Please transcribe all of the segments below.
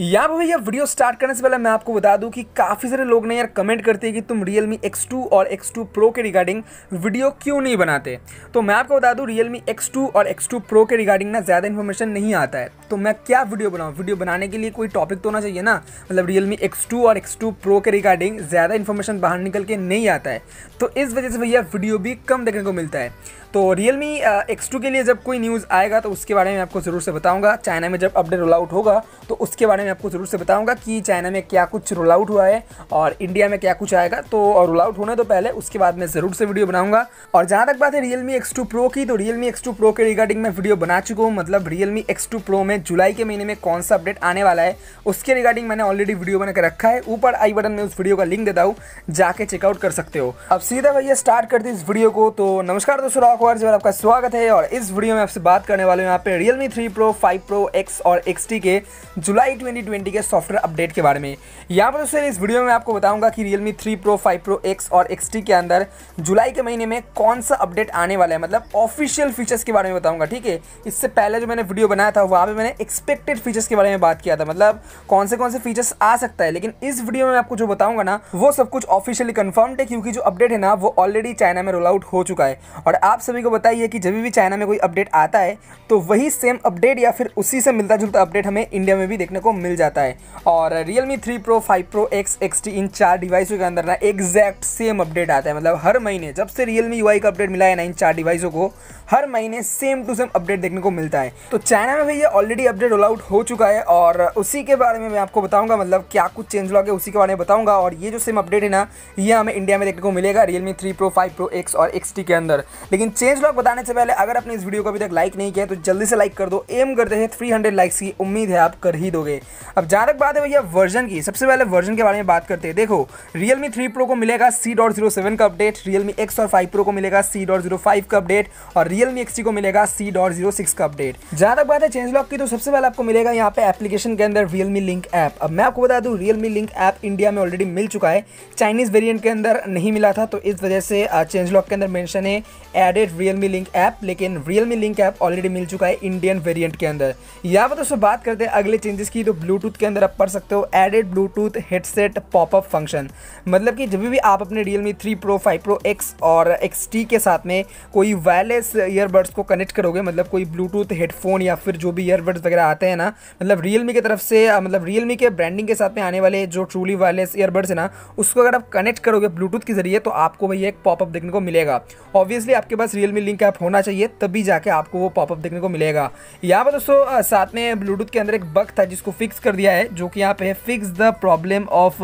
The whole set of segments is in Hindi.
यहाँ पर भैया वीडियो स्टार्ट करने से पहले मैं आपको बता दूं कि काफ़ी सारे लोग ने यार कमेंट करते हैं कि तुम रियल मी एक्स टू और एक्स टू प्रो के रिगार्डिंग वीडियो क्यों नहीं बनाते तो मैं आपको बता दूं रियल मी एक्स टू और एक्स टू प्रो के रिगार्डिंग ना ज़्यादा इन्फॉर्मेशन नहीं आता है तो मैं क्या वीडियो बनाऊँ वीडियो बनाने के लिए कोई टॉपिक तो होना चाहिए ना मतलब रियल मी एक्स टू और एक्स टू प्रो के रिगार्डिंग ज़्यादा इन्फॉर्मेशन बाहर निकल के नहीं आता है तो इस वजह से भैया वीडियो भी कम देखने को मिलता है तो रियल मी एक्स टू के लिए जब कोई न्यूज़ आएगा तो उसके बारे में आपको ज़रूर से बताऊँगा चाइना में जब अपडेट रोल आउट होगा तो उसके बारे में आपको ज़रूर से बताऊंगा कि चाइना में क्या कुछ रोल आउट हुआ है और इंडिया में क्या कुछ आएगा तो और रोल आउट होने तो पहले उसके बाद मैं ज़रूर से वीडियो बनाऊंगा और जहाँ तक बात है Realme X two pro की तो Realme X two pro के रिगार्डिंग मैं वीडियो बना चुका हूँ मतलब Realme X two pro में जुलाई के महीने में कौन सा अपडेट आने वाला है उसके रिगार्डिंग मैंने ऑलरेडी वीडियो बनाकर रखा है ऊपर आई बटन में उस वीडियो का लिंक देता हूँ जाके चेकआउट कर सकते हो अब सीधा भैया स्टार्ट करते इस वीडियो को तो नमस्कार दोस्तों रॉक रॉकवर्स जब आपका स्वागत है और इस वीडियो में आपसे बात करने वाले हैं यहाँ पे Realme three pro five pro X और एक्स के जुलाई 2020 के सॉफ्टवेयर अपडेट के बारे में यहाँ पर दोस्तों इस वीडियो में आपको बताऊंगा कि Realme 3 Pro, 5 Pro X और XT के अंदर जुलाई के महीने में कौन सा अपडेट आने वाला है मतलब ऑफिशियल फीचर्स के बारे में बताऊंगा ठीक है इससे पहले जो मैंने वीडियो बनाया था वहाँ पर मैंने एक्सपेक्टेड फीचर्स के बारे में बात किया था मतलब कौन से कौन से फीचर्स आ सकता है लेकिन इस वीडियो में आपको जो बताऊंगा ना वो सब कुछ ऑफिशियली कन्फर्म्ड है क्योंकि जो अपडेट है ना वो ऑलरेडी चाइना में रोल आउट हो चुका है और आप सभी को बताइए कि जब भी चाइना में कोई अपडेट आता है तो वही सेम अपडेट या फिर उसी से मिलता जुलता अपडेट हमें इंडिया में भी देखने को मिल जाता है और Realme three pro five pro X X इन चार डिवाइसों के अंदर ना एग्जैक्ट सेम अपडेट आता है मतलब हर महीने जब से रियल मी का अपडेट मिला है ना इन चार डिवाइसों को हर महीने सेम टू सेम अपडेट देखने को मिलता है तो चाइना में भी ये ऑलरेडी अपडेट रोल आउट हो चुका है और उसी के बारे में मैं आपको बताऊंगा मतलब क्या कुछ चेंज लॉग है उसी के बारे में बताऊंगा और ये जो सेम अपडेट है ना ये हमें इंडिया में देखने को मिलेगा Realme three pro five pro X और एक्स के अंदर लेकिन चेंज लॉग बताने से पहले अगर आपने इस वीडियो को अभी तक लाइक नहीं किया तो जल्दी से लाइक कर दो एम करते हैं थ्री लाइक्स की उम्मीद है आप कर ही दोगे अब जहाँ तक बात है भैया वर्जन की सबसे पहले वर्जन के बारे में बात करते हैं देखो रियलमी थ्री प्रो को मिलेगा सी डॉट जीरो सेवन का अपडेट रियलमी एक्स और फाइव प्रो को मिलेगा सी डॉट जीरो फाइव का अपडेट और रियलमी एक्स को मिलेगा सी डॉट जीरो सिक्स का अपडेट जहाँ तक बात है चेंज लॉक की तो सबसे पहले आपको मिलेगा यहाँ पे एप्लीकेशन के अंदर रियलमी लिंक ऐप अब मैं आपको बता दूँ रियलमी लिंक ऐप इंडिया में ऑलरेडी मिल चुका है चाइनीज़ वेरियंट के अंदर नहीं मिला था तो इस वजह से चेंज लॉक के अंदर मैंशन है एडेड रियलमी लिंक ऐप लेकिन रियलमी लिंक ऐप ऑलरेडी मिल चुका है इंडियन वेरियंट के अंदर यहाँ पर दोस्तों बात करते हैं अगले चेंजेस की तो ब्लूटूथ के अंदर आप पढ़ सकते हो added Bluetooth headset popup function मतलब कि जब भी आप अपने Realme three pro five pro X और एक्स टी के साथ में कोई वायरलेस ईयरबड्स को कनेक्ट करोगे मतलब कोई ब्लूटूथ हेडफोन या फिर जो भी ईयरबड्स वगैरह आते हैं ना मतलब रियलमी की तरफ से मतलब रियलमी के ब्रांडिंग के साथ में आने वाले जो ट्रूली वायरलेस ईयरबड्स है ना उसको अगर आप कनेक्ट करोगे ब्लूटूथ के जरिए तो आपको भैया एक पॉपअप देखने को मिलेगा ऑब्वियसली आपके पास रियलमी लिंक ऐप होना चाहिए तभी जाके आपको वो पॉपअप देखने को मिलेगा यहाँ पर दोस्तों साथ में ब्लूटूथ के अंदर एक बग था जिसको फिक्स फिक्स कर दिया है जो कि यहाँ पे है fix the problem of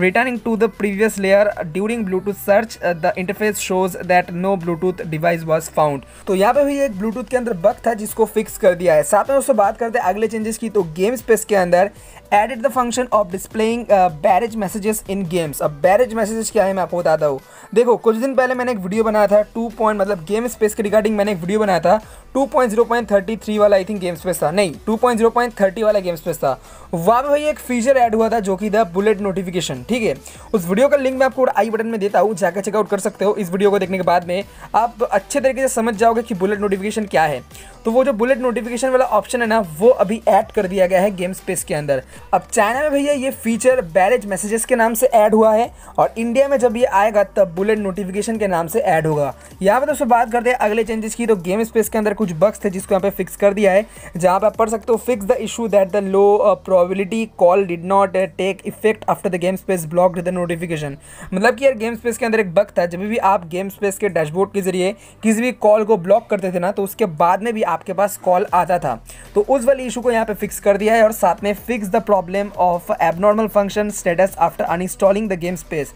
returning to the previous layer during Bluetooth search the interface shows that no Bluetooth device was found तो यहाँ पे भी एक ब्लूटूथ के अंदर बग था जिसको फिक्स कर दिया है साथ में उससे बात करते हैं अगले चेंजेस की तो गेम स्पेस के अंदर edit the function of displaying barrage messages in games अब बैरेज मैसेजेस क्या है मैं आपको बताता हूँ देखो कुछ दिन पहले मैंने एक वीडियो बनाया था टू पॉइंट मतलब गेम स्पेस के रिगार्डिंग मैंने एक वीडियो बनाया था two point zero point thirty three वाला आई थिंक गेम स्पेस था नहीं two point zero point thirty वाला गेम स्पेस था वहाँ पर भाई एक फीचर ऐड हुआ था जो कि द बुलेट नोटिफिकेशन ठीक है उस वीडियो का लिंक मैं आपको आई बटन में देता हूँ जाकर चेकआउट कर सकते हो इस वीडियो को देखने के बाद में आप अच्छे तरीके से समझ जाओगे कि बुलेट नोटिफिकेशन क्या है तो वो जो बुलेट नोटिफिकेशन वाला ऑप्शन है ना वो अभी ऐड कर दिया गया है गेम स्पेस के अंदर अब चाइना में भैया ये फीचर बैरेज मैसेजेस के नाम से ऐड हुआ है और इंडिया में जब ये आएगा तब बुलेट नोटिफिकेशन के नाम से ऐड होगा यहाँ पे दोस्तों बात करते हैं अगले चेंजेस की तो गेम स्पेस के अंदर कुछ बक्स थे जिसको यहाँ पे फिक्स कर दिया है जहाँ पे आप पढ़ सकते हो fix the issue that the low probability call did not take effect after the game space block the notification मतलब कि यार गेम स्पेस के अंदर एक बक था जब भी आप गेम स्पेस के डैशबोर्ड के जरिए किसी भी कॉल को ब्लॉक करते थे ना तो उसके बाद में भी आपके पास कॉल आता था तो उस वाले इशू को यहाँ पे फिक्स कर दिया है और साथ में fix the problem of abnormal function status after uninstalling the game space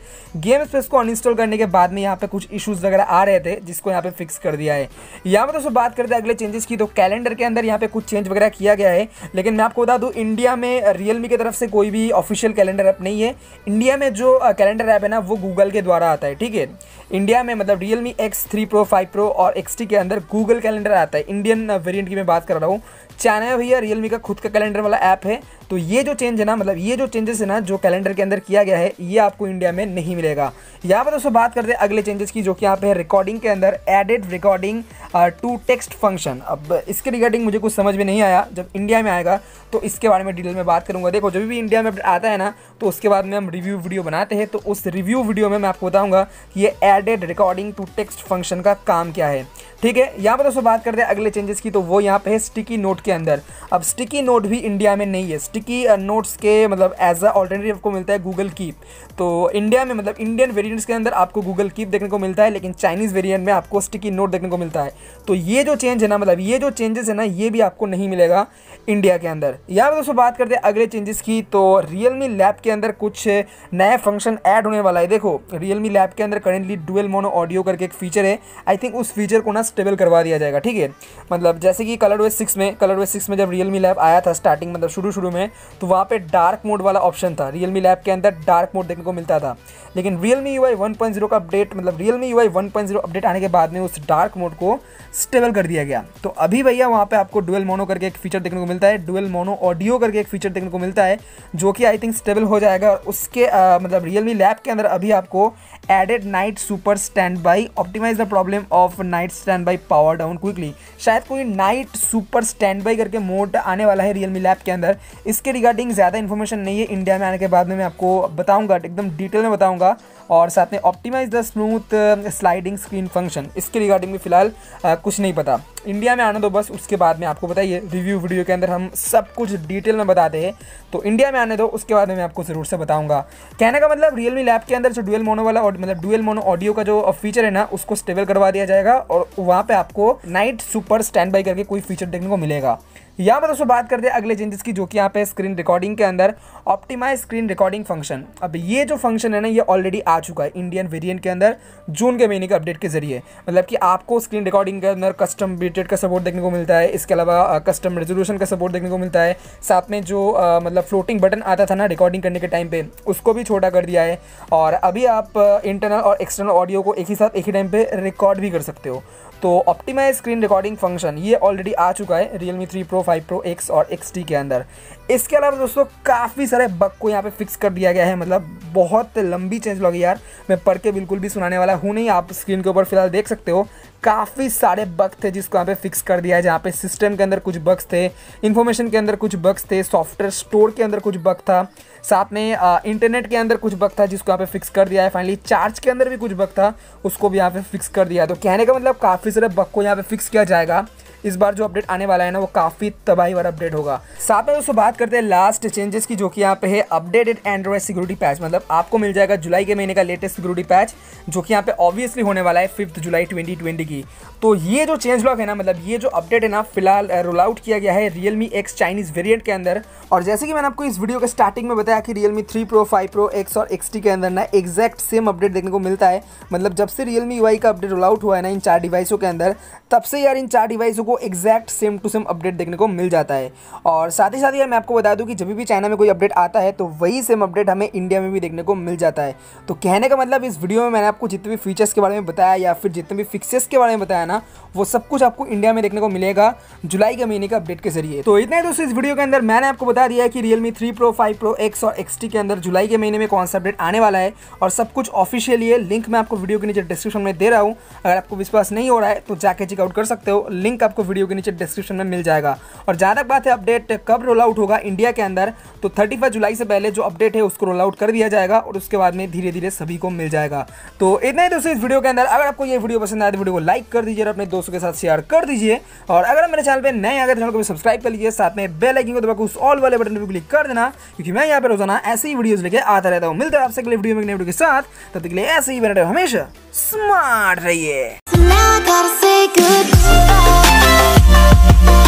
game space को अनइंस्टॉल करने के बाद में यहाँ पे कुछ इशूज़ वगैरह आ रहे थे जिसको यहाँ पे फिक्स कर दिया है यहाँ पर दोस्तों बात करते हैं अगले चेंजेस की तो कैलेंडर के अंदर यहाँ पे कुछ चेंज वगैरह किया गया है लेकिन मैं आपको बता दूँ इंडिया में रियलमी की तरफ से कोई भी ऑफिशियल कैलेंडर ऐप नहीं है इंडिया में जो कैलेंडर ऐप है ना वो गूगल के द्वारा आता है ठीक है इंडिया में मतलब Realme X three pro five pro और एक्स के अंदर गूगल कैलेंडर आता है इंडियन वेरिएंट की मैं बात कर रहा हूँ चाइना है भैया रियलमी का खुद का कैलेंडर वाला ऐप है तो ये जो चेंज है ना मतलब ये जो चेंजेस है ना जो कैलेंडर के अंदर किया गया है ये आपको इंडिया में नहीं मिलेगा यहाँ पर दोस्तों बात करते हैं अगले चेंजेस की जो कि यहाँ पे है रिकॉर्डिंग के अंदर added recording to text function अब इसके रिगार्डिंग मुझे कुछ समझ में नहीं आया जब इंडिया में आएगा तो इसके बारे में डिटेल में बात करूँगा देखो जब भी इंडिया में आता है ना तो उसके बाद में हम रिव्यू वीडियो बनाते हैं तो उस रिव्यू वीडियो में मैं आपको बताऊँगा कि ये added recording to text function का काम क्या है ठीक है यहाँ पर दोस्तों बात करते हैं अगले चेंजेस की तो वो यहाँ पे है स्टिकी नोट के अंदर अब स्टिकी नोट भी इंडिया में नहीं है स्टिकी नोट्स uh, के मतलब एज अ ऑल्टरनेटिव आपको मिलता है गूगल कीप तो इंडिया में मतलब इंडियन वेरियंट्स के अंदर आपको गूगल कीप देखने को मिलता है लेकिन चाइनीज़ वेरियंट में आपको स्टिकी नोट देखने को मिलता है तो ये जो चेंज है ना मतलब ये जो चेंजेस है ना ये भी आपको नहीं मिलेगा इंडिया के अंदर यहाँ पर दोस्तों बात करते हैं अगले चेंजेस की तो रियलमी लैब के अंदर कुछ नया फंक्शन ऐड होने वाला है देखो रियलमी लैब के अंदर करेंटली डुअल मोनो ऑडियो करके एक फीचर है आई थिंक उस फीचर को ना स्टेबल करवा दिया जाएगा ठीक है मतलब जैसे कि कलर वे सिक्स में कलर वेज सिक्स में जब रियल मी लैब आया था स्टार्टिंग मतलब शुरू शुरू में तो वहाँ पे डार्क मोड वाला ऑप्शन था रियल मी लैब के अंदर डार्क मोड देखने को मिलता था लेकिन Realme U I one point zero का अपडेट मतलब Realme U I one point zero update आने के बाद में उस डार्क मोड को स्टेबल कर दिया गया तो अभी भैया वहाँ पर आपको डुअल मोनो करके एक फीचर देखने को मिलता है डुअल मोनो ऑडियो करके एक फीचर देखने को मिलता है जो कि आई थिंक स्टेबल हो जाएगा और उसके मतलब रियल मी लैब के अंदर अभी आपको added night super standby optimise the problem of night standby power down quickly शायद शायद कोई नाइट सुपर स्टैंड बाई करके मोड आने वाला है रियलमी लैब के अंदर इसके रिगार्डिंग ज़्यादा इन्फॉर्मेशन नहीं है इंडिया में आने के बाद में मैं आपको बताऊँगा एकदम डिटेल में बताऊँगा और साथ में optimise the smooth sliding screen function इसके रिगार्डिंग भी फिलहाल uh, कुछ नहीं पता इंडिया में आना तो बस उसके बाद में आपको बताइए रिव्यू वीडियो के अंदर हम सब कुछ डिटेल में बताते हैं तो इंडिया में आने दो उसके बाद में आपको ज़रूर से बताऊंगा कहने का मतलब रियलमी लैब के अंदर जो डुअल मोनो वाला मतलब डुअल मोनो ऑडियो का जो फीचर है ना उसको स्टेबल करवा दिया जाएगा और वहाँ पर आपको नाइट सुपर स्टैंड बाई करके कोई फीचर देखने को मिलेगा यहाँ पर दोस्तों बात करते हैं अगले चेंजेस की जो कि यहाँ पे स्क्रीन रिकॉर्डिंग के अंदर ऑप्टिमाइज स्क्रीन रिकॉर्डिंग फंक्शन अब ये जो फंक्शन है ना ये ऑलरेडी आ चुका है इंडियन वेरिएंट के अंदर जून के महीने के अपडेट के जरिए मतलब कि आपको स्क्रीन रिकॉर्डिंग के अंदर कस्टम बीटेड का सपोर्ट देखने को मिलता है इसके अलावा कस्टम रेजोल्यूशन का सपोर्ट देखने को मिलता है साथ में जो आ, मतलब फ्लोटिंग बटन आता था ना रिकॉर्डिंग करने के टाइम पर उसको भी छोटा कर दिया है और अभी आप इंटरनल और एक्सटर्नल ऑडियो को एक ही साथ एक ही टाइम पर रिकॉर्ड भी कर सकते हो तो ऑप्टिमाइज स्क्रीन रिकॉर्डिंग फंक्शन ये ऑलरेडी आ चुका है Realme three pro five pro X और एक्स टी के अंदर इसके अलावा दोस्तों काफ़ी सारे बग को यहाँ पे फिक्स कर दिया गया है मतलब बहुत लंबी चेंज लगी यार मैं पढ़ के बिल्कुल भी सुनाने वाला हूँ नहीं आप स्क्रीन के ऊपर फिलहाल देख सकते हो काफ़ी सारे बग थे जिसको यहाँ पे फिक्स कर दिया है जहाँ पे सिस्टम के अंदर कुछ बग्स थे इन्फॉर्मेशन के अंदर कुछ बग्स थे सॉफ्टवेयर स्टोर के अंदर कुछ बग था साथ में आ, इंटरनेट के अंदर कुछ बग था जिसको यहाँ पे फिक्स कर दिया है फाइनली चार्ज के अंदर भी कुछ बग था उसको भी यहाँ पे फिक्स कर दिया है तो कहने का मतलब काफ़ी सारे बग को यहाँ पे फिक्स किया जाएगा इस बार जो अपडेट आने वाला है ना वो काफ़ी तबाही वाला अपडेट होगा साथ में दोस्तों बात करते हैं लास्ट चेंजेस की जो कि यहाँ पे है अपडेटेड एंड्रॉइड सिक्योरिटी पैच मतलब आपको मिल जाएगा जुलाई के महीने का लेटेस्ट सिक्योरिटी पैच जो कि यहाँ पे ऑब्वियसली होने वाला है फिफ्थ जुलाई ट्वेंटी की तो ये जो चेंज लॉक है ना मतलब ये जो अपडेट है ना फिलहाल रोल uh, आउट किया गया है रियलमी एक्स चाइनीज़ वेरियंट के अंदर और जैसे कि मैंने आपको इस वीडियो के स्टार्टिंग में बताया कि Realme three pro five pro X और एक्स के अंदर ना एक्जैक्ट सेम अपडेट देखने को मिलता है मतलब जब से रियलमी वाई का अपडेट रोल आउट हुआ है ना इन चार डिवाइसों के अंदर तब से यार इन चार डिवाइसों को exact same to same update देखने को मिल जाता है और साथ ही साथ यार मैं आपको बता दूं कि जब भी चाइना में कोई अपडेट आता है तो वही सेम अपडेट हमें इंडिया में भी देखने को मिल जाता है तो कहने का मतलब इस वीडियो में मैंने आपको जितने भी फीचर्स के बारे में बताया या फिर जितने भी फिक्सेस के बारे में बताया ना वो सब कुछ आपको इंडिया में देखने को मिलेगा जुलाई के महीने के अपडेट के जरिए तो इतना ही दोस्तों इस वीडियो के अंदर मैंने आपको बता दिया कि Realme three pro five pro X और एक्स के अंदर जुलाई के महीने में कौन सा अपडेट आने वाला है और सब कुछ ऑफिशियली है लिंक मैं आपको वीडियो के नीचे डिस्क्रिप्शन में दे रहा हूँ अगर आपको विश्वास नहीं हो रहा है तो जाके चेकआउट कर सकते हो लिंक आपको वीडियो के नीचे डिस्क्रिप्शन में मिल जाएगा और जहाँ तक बात है अपडेट कब रोल आउट होगा इंडिया के अंदर तो थर्टी जुलाई से पहले जो अपडेट है उसको रोल आउट कर दिया जाएगा और उसके बाद में धीरे धीरे सभी को मिल जाएगा तो इतना ही दोस्तों इस वीडियो के अंदर अगर आपको ये वीडियो पसंद आए तो वीडियो को लाइक कर दीजिए और अपने दोस्तों के साथ शेयर कर दीजिए और अगर मेरे चैनल पर नए आगे चैनल को सब्सक्राइब कर लीजिए साथ में बेल आइकन को दबाकर उस ऑल वाले बटन पर क्लिक कर देना क्योंकि मैं यहाँ पर रोजाना ऐसे ही वीडियोज लेके आता रहता हूँ मिलता है आपसे अगले वीडियो में वीडियो के साथ तब तक के लिए ऐसे ही बने रहे हमेशा स्मार्ट रहिए Bye.